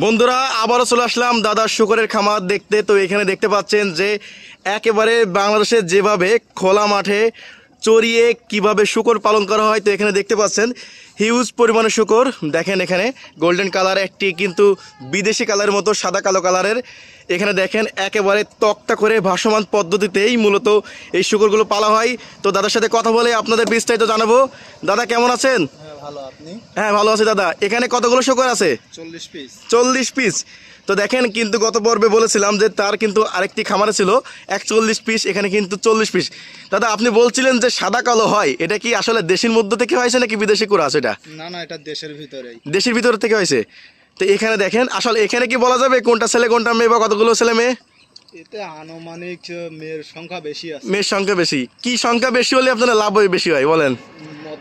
বন্ধুরা আবারও চলে আসলাম দাদার শুকরের খামার দেখতে তো এখানে দেখতে পাচ্ছেন যে একেবারে বাংলাদেশে যেভাবে খোলা মাঠে চড়িয়ে কিভাবে শুকর পালন করা হয় তো এখানে দেখতে পাচ্ছেন হিউজ পরিমাণে শুকর দেখেন এখানে গোল্ডেন কালার একটি কিন্তু বিদেশি কালারের মতো সাদা কালো কালারের এখানে দেখেন একেবারে তক্তা করে ভাসমান পদ্ধতিতেই মূলত এই শুকরগুলো পালা হয় তো দাদার সাথে কথা বলে আপনাদের বিস্তারিত জানাবো দাদা কেমন আছেন আপনি হ্যাঁ ভালো আছি দাদা এখানে কতগুলো আছে চল্লিশ পিস তো দেখেন কিন্তু গত পর্বে বলেছিলাম যে তার কিন্তু আরেকটি খামারে ছিল একচল্লিশ পিস এখানে কিন্তু চল্লিশ পিস দাদা আপনি বলছিলেন যে সাদা কালো হয় এটা কি আসলে দেশের মধ্যে থেকে হয়েছে নাকি বিদেশে করে আছে এটা না না এটা দেশের ভিতরে দেশের ভিতরে থেকে হয়েছে তো এখানে দেখেন আসলে এখানে কি বলা যাবে কোনটা ছেলে কোনটা মেয়ে বা কতগুলো ছেলে মেয়ে আনুমানিক মেয়ের সংখ্যা বেশি আছে মেয়ের সংখ্যা বেশি কি সংখ্যা বেশি হলে আপনার লাভ বেশি হয় বলেন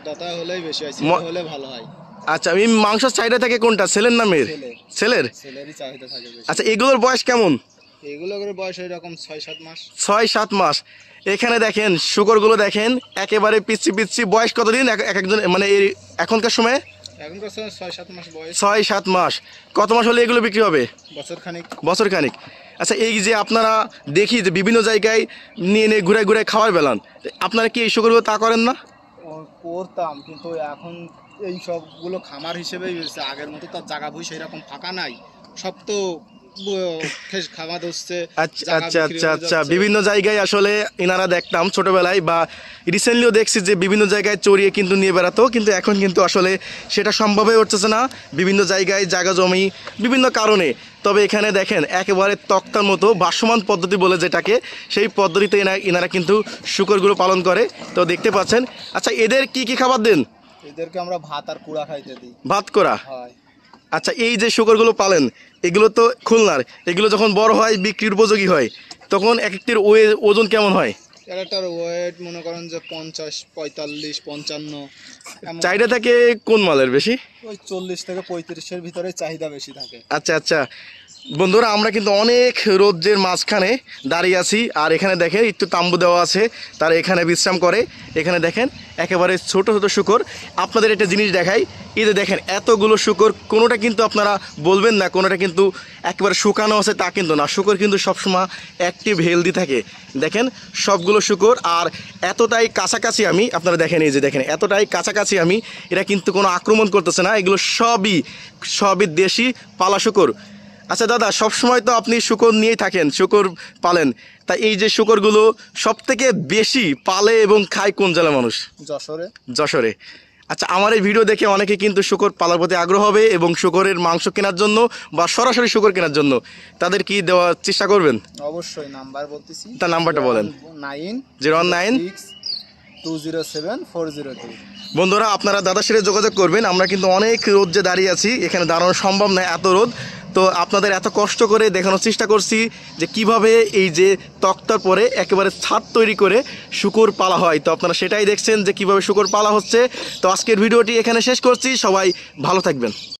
দাতা হলেই বেশি হয় ছেলে হলে ভালো হয় আচ্ছা এই মাংসের চাহিদা থেকে কোনটা ছেলের না মেয়ের ছেলের ছেলেরই চাহিদা থাকে বেশি আচ্ছা এগুলোর বয়স কেমন এগুলো বয়স এরকম ছয় সাত মাস ছয় সাত মাস এখানে দেখেন শুকরগুলো দেখেন একেবারে পিচ্ছি পিচ্ছি বয়স কতদিন এক একজন মানে এখনকার সময়ে ছয় সাত মাস কত মাস হলে এগুলো বিক্রি হবে বছর খানিক বছর খানিক আচ্ছা এই যে আপনারা দেখি যে বিভিন্ন জায়গায় নিয়ে নিয়ে ঘুরে ঘুরে খাওয়ার বেলান আপনারা কি এই শুকরগুলো তা করেন না করতাম কিন্তু এখন এই সবগুলো খামার হিসেবেই হয়েছে আগের মতো তার জায়গা বই সেরকম ফাঁকা নাই সব তো খাওয়া আচ্ছা আচ্ছা আচ্ছা, আচ্ছা। বিভিন্ন জায়গায় আসলে ইনারা দেখতাম ছোটবেলায় বা রিসেন্টলিও দেখছি যে বিভিন্ন জায়গায় চড়িয়ে কিন্তু নিয়ে বেড়াতো কিন্তু এখন কিন্তু আসলে সেটা সম্ভবই উঠতেছে না বিভিন্ন জায়গায় জায়গা জমি বিভিন্ন কারণে তবে এখানে দেখেন একেবারে তক্তার মতো ভাসমান পদ্ধতি বলে যেটাকে সেই পদ্ধতিতে ইনারা কিন্তু শুকরগুলো পালন করে তো দেখতে পাচ্ছেন আচ্ছা এদের কি কি খাবার দেন এদেরকে আমরা ভাত আর কুড়া খাইতে দিই ভাত কোড়া হয় আচ্ছা এই যে শুকরগুলো পালেন এগুলো তো খুলনার এগুলো যখন বড় হয় বিক্রির উপযোগী হয় তখন এক একটির ওজন কেমন হয় ক্যারেটার ওয়েট মনে করেন যে পঞ্চাশ পঁয়তাল্লিশ পঞ্চান্ন চাহিদা থাকে কোন মালের বেশি ওই চল্লিশ থেকে পঁয়ত্রিশের ভিতরে চাহিদা বেশি থাকে আচ্ছা আচ্ছা বন্ধুরা আমরা কিন্তু অনেক রোদ্রের মাঝখানে দাঁড়িয়ে আছি আর এখানে দেখেন একটু তাম্বু দেওয়া আছে তারা এখানে বিশ্রাম করে এখানে দেখেন একেবারে ছোট ছোট শুকর আপনাদের একটা জিনিস দেখাই যে দেখেন এতগুলো শুকর কোনোটা কিন্তু আপনারা বলবেন না কোনোটা কিন্তু একেবারে শুকানো আছে তা কিন্তু না শুকর কিন্তু সবসময় অ্যাক্টিভ হেলদি থাকে দেখেন সবগুলো শুকর আর এতটাই কাছাকাছি আমি আপনারা দেখেন এই যে দেখেন এতটাই কাছাকাছি আমি এরা কিন্তু কোনো আক্রমণ করতেছে না এগুলো সবই সবই দেশি পালা শুকর আচ্ছা দাদা সবসময় তো আপনি শুকর নিয়েই থাকেন শুকর পালেন তা এই যে শুকরগুলো সব থেকে বেশি পালে এবং খায় কোন জেলা মানুষ যশোরে যশোরে আচ্ছা আমার এই ভিডিও দেখে অনেকে কিন্তু শুকর পালার প্রতি আগ্রহ হবে এবং শুকরের মাংস কেনার জন্য বা সরাসরি শুকর কেনার জন্য তাদের কি দেওয়ার চেষ্টা করবেন অবশ্যই নাম্বার বলতেছি তার নাম্বারটা বলেন nine zero one nine two zero seven four zero বন্ধুরা আপনারা দাদার সাথে যোগাযোগ করবেন আমরা কিন্তু অনেক রোদ যে দাঁড়িয়ে আছি এখানে দাঁড়ানো সম্ভব নয় এত রোদ তো আপনাদের এত কষ্ট করে দেখানোর চেষ্টা করছি যে কিভাবে এই যে তক্তার পরে একেবারে ছাদ তৈরি করে শুকুর পালা হয় তো আপনারা সেটাই দেখছেন যে কিভাবে শুকুর পালা হচ্ছে তো আজকের ভিডিওটি এখানে শেষ করছি সবাই ভালো থাকবেন